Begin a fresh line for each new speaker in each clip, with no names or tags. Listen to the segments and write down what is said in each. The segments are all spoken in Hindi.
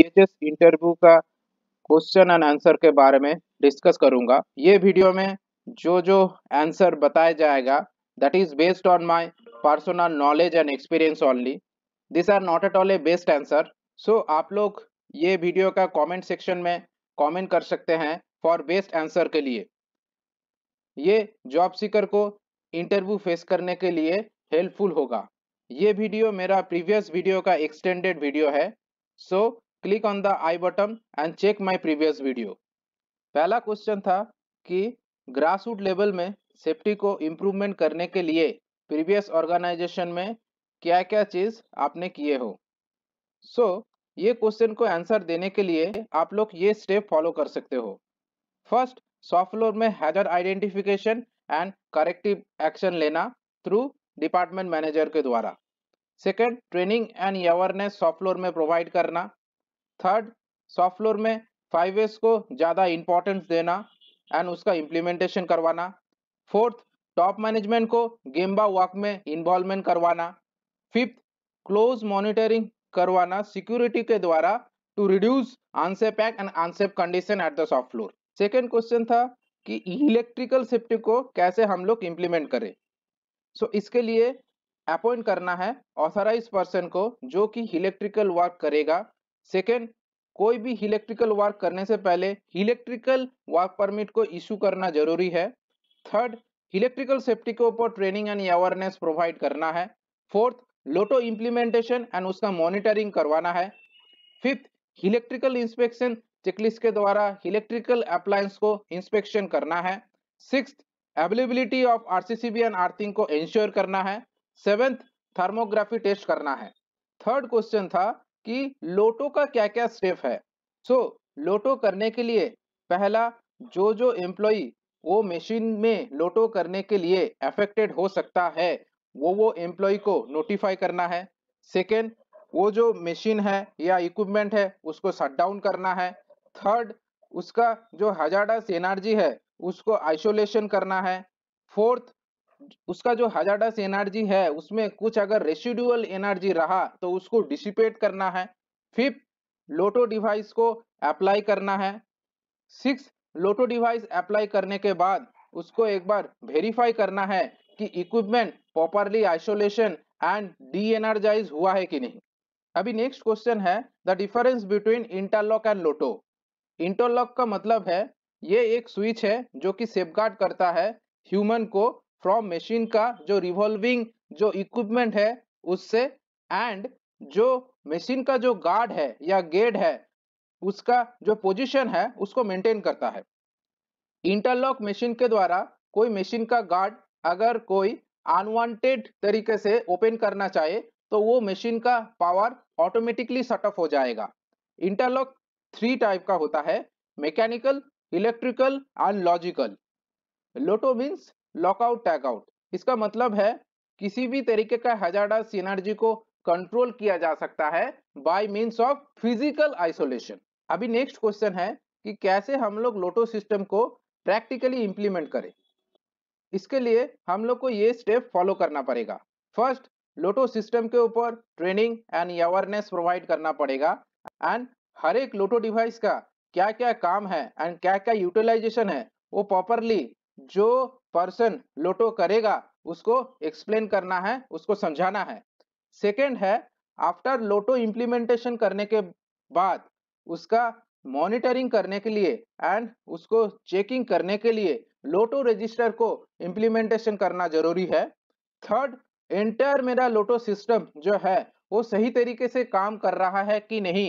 सीएचएस इंटरव्यू का क्वेश्चन एंड आंसर के बारे में डिस्कस करूंगा ये वीडियो में जो जो आंसर बताया जाएगा that is based on my personal knowledge and experience only this are not at all a best answer so आप लोग ये वीडियो का कमेंट सेक्शन में कमेंट कर सकते हैं फॉर बेस्ट आंसर के लिए ये जॉब सीकर को इंटरव्यू फेस करने के लिए हेल्पफुल होगा ये वीडियो मेरा प्रीवियस वीडियो का एक्सटेंडेड वीडियो है so so, click on the I button and check my previous video पहला क्वेश्चन था कि ग्रासरूट लेवल में सेफ्टी को इम्प्रूवमेंट करने के लिए प्रीवियस ऑर्गेनाइजेशन में क्या क्या चीज़ आपने किए हो सो so, ये क्वेश्चन को आंसर देने के लिए आप लोग ये स्टेप फॉलो कर सकते हो फर्स्ट सॉफ्ट फ्लोर में hazard identification and corrective action लेना थ्रू डिपार्टमेंट मैनेजर के द्वारा second training and awareness soft floor में प्रोवाइड करना थर्ड सॉफ्ट फ्लोर में फाइव एस को ज़्यादा इंपॉर्टेंस देना एंड उसका इम्प्लीमेंटेशन करवाना फोर्थ टॉप मैनेजमेंट को गेम्बा वॉक में इन्वॉल्वमेंट करवाना फिफ्थ क्लोज मॉनिटरिंग करवाना सिक्योरिटी के द्वारा to reduce unsafe pack and unsafe condition at the soft floor second question था कि इलेक्ट्रिकल सेफ्टी को कैसे हम लोग इम्प्लीमेंट करें सो so, इसके लिए अपॉइंट करना है ऑथराइज पर्सन को जो कि इलेक्ट्रिकल वर्क करेगा सेकेंड कोई भी इलेक्ट्रिकल वर्क करने से पहले इलेक्ट्रिकल वर्क परमिट को इशू करना जरूरी है थर्ड इलेक्ट्रिकल सेफ्टी के ऊपर ट्रेनिंग एंड अवेयरनेस प्रोवाइड करना है फोर्थ लोटो इम्प्लीमेंटेशन एंड उसका मॉनिटरिंग करवाना है फिफ्थ इलेक्ट्रिकल इंस्पेक्शन चेकलिस्ट के द्वारा इलेक्ट्रिकल अप्लायंस को इंस्पेक्शन करना है six availability of RCCB and earthing को इंश्योर करना है सेवेंथ थर्मोग्राफी टेस्ट करना है थर्ड क्वेश्चन था कि लोटो का क्या क्या स्टेप है सो so, लोटो करने के लिए पहला जो जो एम्प्लॉ वो मशीन में लोटो करने के लिए अफेक्टेड हो सकता है वो वो एम्प्लॉय को नोटिफाई करना है सेकेंड वो जो मशीन है या इक्विपमेंट है उसको शट डाउन करना है थर्ड उसका जो हजारडस एनर्जी है उसको आइसोलेशन करना है फोर्थ उसका जो हजार्डस एनर्जी है उसमें कुछ अगर रेसिडुअल एनर्जी रहा तो उसको डिसिपेट करना है फिफ्थ लोटो डिवाइस को अप्लाई करना है सिक्स लोटो डिवाइस अप्लाई करने के बाद उसको एक बार वेरीफाई करना है कि equipment properly isolation and de energise हुआ है कि नहीं अभी नेक्स्ट क्वेश्चन है the difference between interlock and LOTO interlock का मतलब है ये एक स्विच है जो कि सेफगार्ड करता है ह्यूमन को फ्रॉम मशीन का जो रिवॉल्विंग जो इक्विपमेंट है उससे एंड जो मशीन का जो गार्ड है या गेट है उसका जो पोजीशन है उसको मेंटेन करता है इंटरलॉक मशीन के द्वारा कोई मशीन का गार्ड अगर कोई अनवांटेड तरीके से ओपन करना चाहे तो वो मशीन का पावर ऑटोमेटिकली शट ऑफ हो जाएगा इंटरलॉक थ्री टाइप का होता है mechanical electrical and logical LOTO means lockout tagout इसका मतलब है किसी भी तरीके का हजार्डस एनर्जी को कंट्रोल किया जा सकता है by means of physical isolation अभी नेक्स्ट क्वेश्चन है कि कैसे हम लोग लोटो सिस्टम को प्रैक्टिकली इंप्लीमेंट करें इसके लिए हम लोग को ये स्टेप फॉलो करना पड़ेगा फर्स्ट लोटो सिस्टम के ऊपर ट्रेनिंग एंड अवेयरनेस प्रोवाइड करना पड़ेगा एंड हर एक लोटो डिवाइस का क्या क्या काम है एंड क्या क्या यूटिलाइजेशन है वो प्रॉपरली जो पर्सन लोटो करेगा उसको एक्सप्लेन करना है उसको समझाना है सेकेंड है आफ्टर लोटो इम्प्लीमेंटेशन करने के बाद उसका मॉनिटरिंग करने के लिए एंड उसको चेकिंग करने के लिए लोटो रजिस्टर को इम्प्लीमेंटेशन करना जरूरी है थर्ड एंटायर मेरा लोटो सिस्टम जो है वो सही तरीके से काम कर रहा है कि नहीं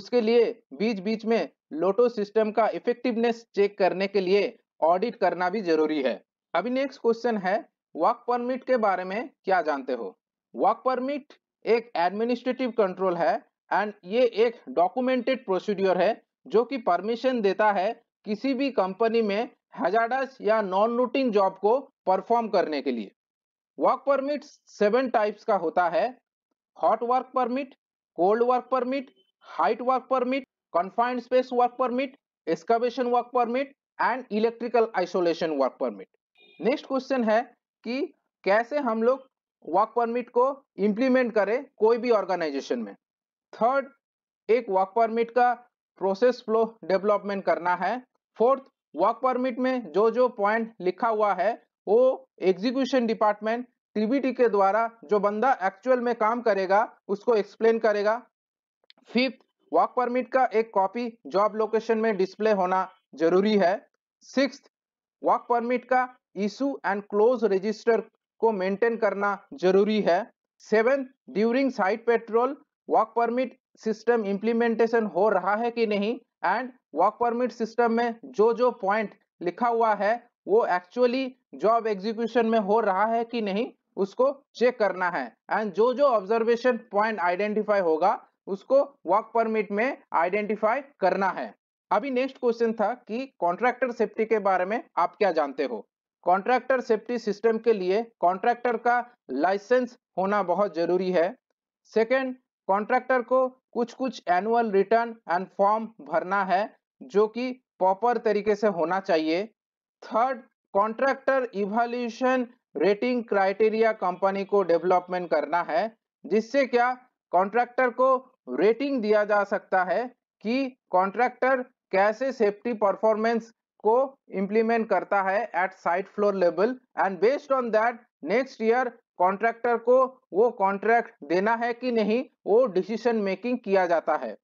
उसके लिए बीच बीच में लोटो सिस्टम का इफेक्टिवनेस चेक करने के लिए ऑडिट करना भी जरूरी है अभी नेक्स्ट क्वेश्चन है वर्क परमिट के बारे में क्या जानते हो वर्क परमिट एक एडमिनिस्ट्रेटिव कंट्रोल है एंड ये एक डॉक्यूमेंटेड प्रोसीड्योर है जो कि परमिशन देता है किसी भी कंपनी में हजार्डस या नॉन रूटीन जॉब को परफॉर्म करने के लिए वर्क परमिट सेवन टाइप्स का होता है hot work permit cold work permit height work permit confined space work permit excavation work permit and electrical isolation work permit next question है कि कैसे हम लोग वर्क परमिट को इम्प्लीमेंट करें कोई भी ऑर्गेनाइजेशन में थर्ड एक वर्क परमिट का प्रोसेस फ्लो डेवलपमेंट करना है फोर्थ वर्क परमिट में जो जो पॉइंट लिखा हुआ है वो एग्जीक्यूशन डिपार्टमेंट टीबीटी के द्वारा जो बंदा एक्चुअल में काम करेगा उसको एक्सप्लेन करेगा फिफ्थ वर्क परमिट का एक कॉपी जॉब लोकेशन में डिस्प्ले होना जरूरी है सिक्स वर्क परमिट का इशू एंड क्लोज रजिस्टर को मेंटेन करना जरूरी है seven during site patrol work permit system implementation हो रहा है कि नहीं एंड वर्क परमिट सिस्टम में जो जो पॉइंट लिखा हुआ है वो एक्चुअली जॉब एग्जीक्यूशन में हो रहा है कि नहीं उसको चेक करना है एंड जो जो ऑब्जर्वेशन पॉइंट आइडेंटिफाई होगा उसको वर्क परमिट में आइडेंटिफाई करना है अभी नेक्स्ट क्वेश्चन था कि कॉन्ट्रैक्टर सेफ्टी के बारे में आप क्या जानते हो कॉन्ट्रैक्टर सेफ्टी सिस्टम के लिए कॉन्ट्रैक्टर का लाइसेंस होना बहुत जरूरी है सेकेंड कॉन्ट्रैक्टर को कुछ कुछ एनुअल रिटर्न एंड फॉर्म भरना है जो कि प्रॉपर तरीके से होना चाहिए third contractor evolution rating criteria company को डेवलपमेंट करना है जिससे क्या कॉन्ट्रैक्टर को रेटिंग दिया जा सकता है कि कॉन्ट्रैक्टर कैसे सेफ्टी परफॉर्मेंस को इम्प्लीमेंट करता है at site floor level and based on that next year contractor को वो कॉन्ट्रैक्ट देना है कि नहीं वो डिसीजन मेकिंग किया जाता है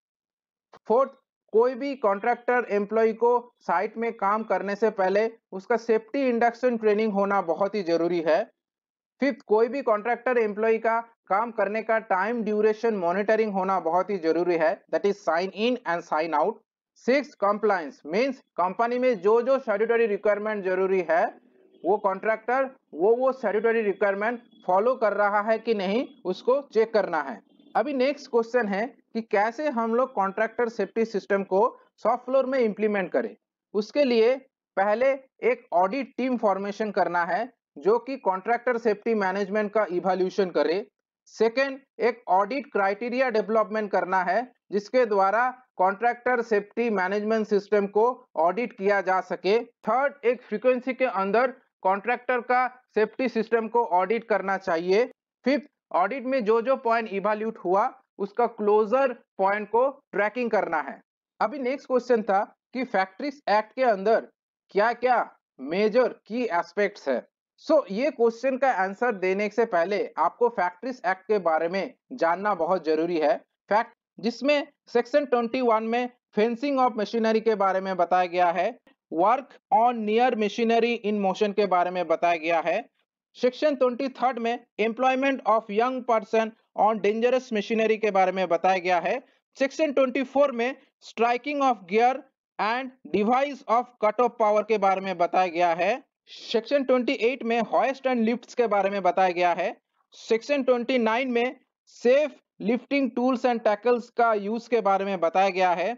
फोर्थ कोई भी कॉन्ट्रैक्टर एम्प्लॉय को साइट में काम करने से पहले उसका सेफ्टी इंडक्शन ट्रेनिंग होना बहुत ही जरूरी है फिफ्थ कोई भी कॉन्ट्रैक्टर एम्प्लॉय का काम करने का टाइम ड्यूरेशन मॉनिटरिंग होना बहुत ही जरूरी है that is sign in and sign out six compliance means company में जो जो स्टेटरी रिक्वायरमेंट जरूरी है वो कॉन्ट्रैक्टर वो वो स्टेटरी रिक्वायरमेंट फॉलो कर रहा है कि नहीं उसको चेक करना है अभी नेक्स्ट क्वेश्चन है कि कैसे हम लोग कॉन्ट्रैक्टर सेफ्टी सिस्टम को सॉफ्ट फ्लोर में इम्प्लीमेंट करें उसके लिए पहले एक ऑडिट टीम फॉर्मेशन करना है जो कि कॉन्ट्रैक्टर सेफ्टी मैनेजमेंट का इवोल्यूशन करे सेकेंड एक ऑडिट क्राइटेरिया डेवलपमेंट करना है जिसके द्वारा कॉन्ट्रैक्टर सेफ्टी मैनेजमेंट सिस्टम को ऑडिट किया जा सके थर्ड एक फ्रीक्वेंसी के अंदर कॉन्ट्रैक्टर का सेफ्टी सिस्टम को ऑडिट करना चाहिए फिफ्थ ऑडिट में जो जो पॉइंट इवाल्यूट हुआ उसका क्लोजर पॉइंट को ट्रैकिंग करना है अभी नेक्स्ट क्वेश्चन था कि फैक्ट्रीज एक्ट के अंदर क्या क्या मेजर की एस्पेक्ट्स है सो so, ये क्वेश्चन का आंसर देने से पहले आपको फैक्ट्रीज एक्ट के बारे में जानना बहुत जरूरी है फैक्ट जिसमें सेक्शन 21 में फेंसिंग ऑफ मशीनरी के बारे में बताया गया है work on near machinery in motion के बारे में बताया गया है सेक्शन 23 में employment of young person on dangerous machinery के बारे में बताया गया है सेक्शन 24 में striking of gear and device of cut off power के बारे में बताया गया है सेक्शन 28 में हॉयस्ट एंड लिफ्ट्स के बारे में बताया गया है सेक्शन 29 में safe lifting tools and tackles का यूज के बारे में बताया गया है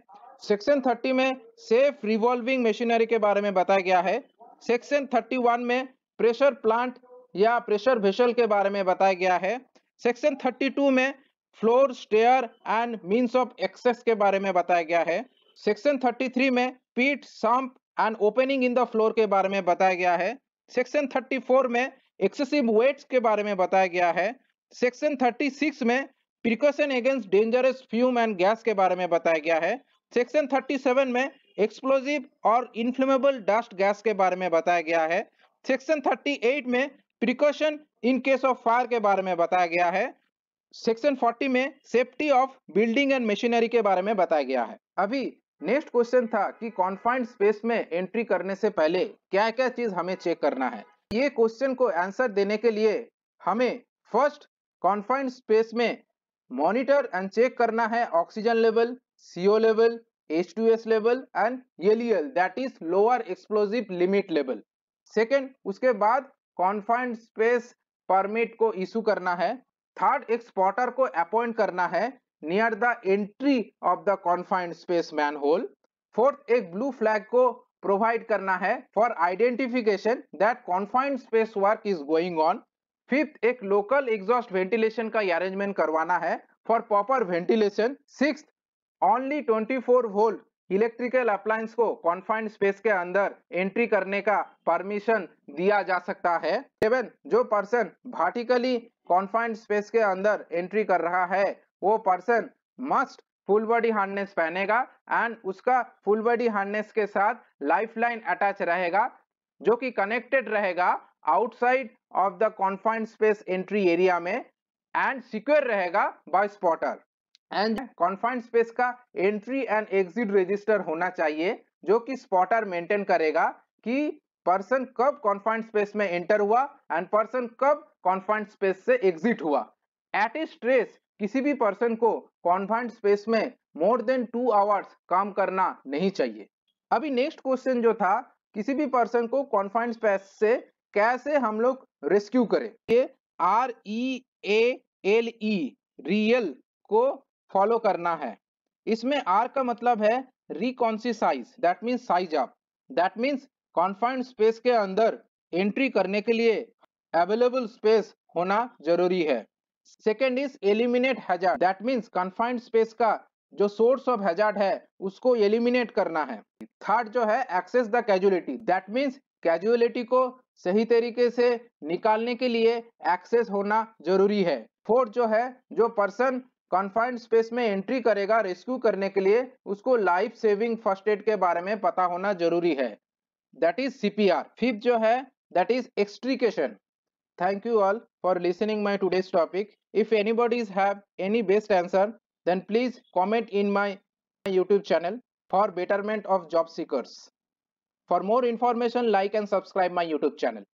सेक्शन 30 में सेफ रिवॉल्विंग मशीनरी के बारे में बताया गया है सेक्शन 31 में प्रेशर प्लांट या प्रेशर वेसल के बारे में बताया गया है सेक्शन 32 में floor stair and means of access के बारे में बताया गया है सेक्शन 33 में pit sump and opening in the floor के बारे में बताया गया है सेक्शन 34 में एक्सेसिव वेट्स के बारे में बताया गया है सेक्शन 36 में precaution against dangerous fume and gas के बारे में बताया गया है सेक्शन 37 में एक्सप्लोजिव और इनफ्लेमेबल डस्ट गैस के बारे में बताया गया है सेक्शन 38 में precaution in case of fire के बारे में बताया गया है सेक्शन 40 में safety of building and machinery के बारे में बताया गया है अभी नेक्स्ट क्वेश्चन था कि कॉन्फाइंड स्पेस में एंट्री करने से पहले क्या क्या चीज हमें चेक करना है ये क्वेश्चन को आंसर देने के लिए हमें फर्स्ट कॉन्फाइंड स्पेस में मॉनिटर एंड चेक करना है oxygen level CO level H two S level and LEL that is lower explosive limit level second उसके बाद कॉन्फाइंड स्पेस परमिट को इशू करना है थर्ड एक स्पॉटर को अपॉइंट करना है near the entry of the confined space manhole fourth एक ब्लू फ्लैग को प्रोवाइड करना है for identification that confined space work is going on fifth एक लोकल एग्जॉस्ट वेंटिलेशन का अरेंजमेंट करवाना है for proper ventilation six only 24 four volt electrical appliance को कॉन्फाइंड स्पेस के अंदर एंट्री करने का परमिशन दिया जा सकता है सेवन जो पर्सन भार्टिकली कॉन्फाइंड स्पेस के अंदर एंट्री कर रहा है वो person must full body hardness पहनेगा एंड उसका फुल बॉडी हार्डनेस के साथ लाइफ लाइन अटैच रहेगा जो कि कनेक्टेड रहेगा outside of the confined space entry area में एंड सिक्योर रहेगा by spotter and confined space का एंट्री एंड एग्जिट रजिस्टर होना चाहिए जो कि स्पॉटर मेंटेन करेगा कि पर्सन कब कॉन्फाइंड स्पेस में एंटर हुआ एंड पर्सन कब कॉन्फाइंड स्पेस से एग्जिट हुआ एट ए स्ट्रेस किसी भी पर्सन को कॉन्फाइंड स्पेस में मोर देन टू आवर्स काम करना नहीं चाहिए अभी नेक्स्ट क्वेश्चन जो था किसी भी पर्सन को कॉन्फाइंड स्पेस से कैसे हम लोग रेस्क्यू करें ये R E A L E real को फॉलो करना है इसमें आर का मतलब है रिकॉन्सिसाइज that means size up that means confined space के अंदर एंट्री करने के लिए अवेलेबल स्पेस होना जरूरी है second is eliminate hazard that means confined space का जो सोर्स ऑफ हैजार्ड है उसको एलिमिनेट करना है थर्ड जो है access the casualty that means casualty को सही तरीके से निकालने के लिए एक्सेस होना जरूरी है फोर्थ जो है जो पर्सन कॉन्फाइंड स्पेस में एंट्री करेगा रेस्क्यू करने के लिए उसको लाइफ सेविंग फर्स्ट एड के बारे में पता होना जरूरी है दैट इज सीपीआर फिफ्थ जो है that is extrication thank you all for listening my today's topic if anybody have any best answer then please comment in my YouTube channel for betterment of job seekers For more information, like and subscribe my YouTube channel.